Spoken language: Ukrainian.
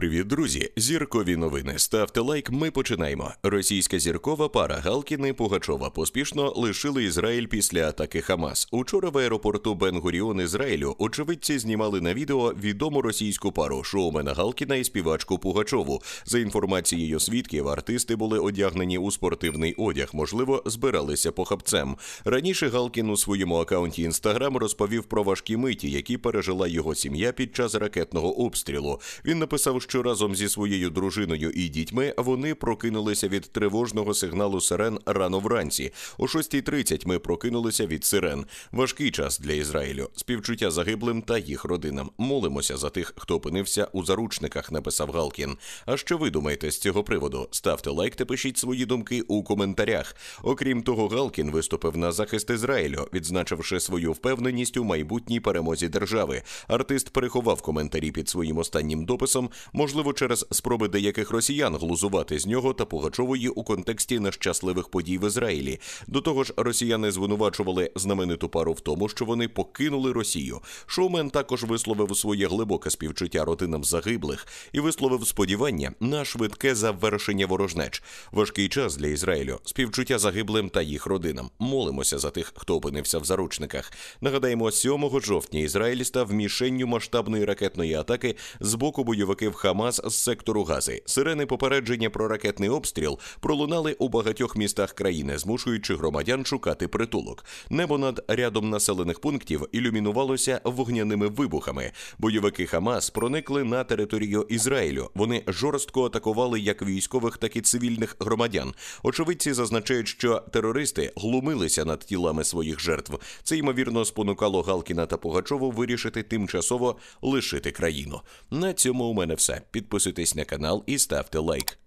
Привіт, друзі! Зіркові новини. Ставте лайк. Ми починаємо. Російська зіркова пара Галкіни і Пугачова поспішно лишили Ізраїль після атаки Хамас. Учора в аеропорту Бенгуріон Ізраїлю очевидці знімали на відео відому російську пару шоумена Галкіна і співачку Пугачову. За інформацією свідків, артисти були одягнені у спортивний одяг. Можливо, збиралися похабцем. Раніше Галкін у своєму акаунті інстаграм розповів про важкі миті, які пережила його сім'я під час ракетного обстрілу. Він написав що разом зі своєю дружиною і дітьми вони прокинулися від тривожного сигналу сирен рано вранці. О 6.30 ми прокинулися від сирен. Важкий час для Ізраїлю, співчуття загиблим та їх родинам. Молимося за тих, хто опинився у заручниках. Написав Галкін. А що ви думаєте з цього приводу? Ставте лайк та пишіть свої думки у коментарях. Окрім того, Галкін виступив на захист Ізраїлю, відзначивши свою впевненість у майбутній перемозі держави. Артист переховав коментарі під своїм останнім дописом, можливо, через спроби деяких росіян глузувати з нього та Пугачової у контексті нещасливих подій в Ізраїлі. До того ж, росіяни звинувачували знамениту пару в тому, що вони покинули Росію. Шоумен також висловив своє глибоке співчуття родинам загиблих і висловив сподівання на швидке завершення ворожнеч. Важкий час для Ізраїлю, співчуття загиблим та їх родинам. Молимося за тих, хто опинився в заручниках. Нагадаємо, 7 жовтня Ізраїль став мішенню масштабної ракетної атаки з боку бойовиків Хамас з сектору Гази. Сирени попередження про ракетний обстріл пролунали у багатьох містах країни, змушуючи громадян шукати притулок. Небо над рядом населених пунктів ілюмінувалося вогняними вибухами. Бойовики Хамас проникли на територію Ізраїлю. Вони жорстко атакували як військових, так і цивільних громадян. Очевидці зазначають, що терористи глумилися над тілами своїх жертв. Це ймовірно спонукало Галкіна та Пугачову вирішити тимчасово лишити країну. На цьому у мене все все. Підписуйтесь на канал і ставте лайк.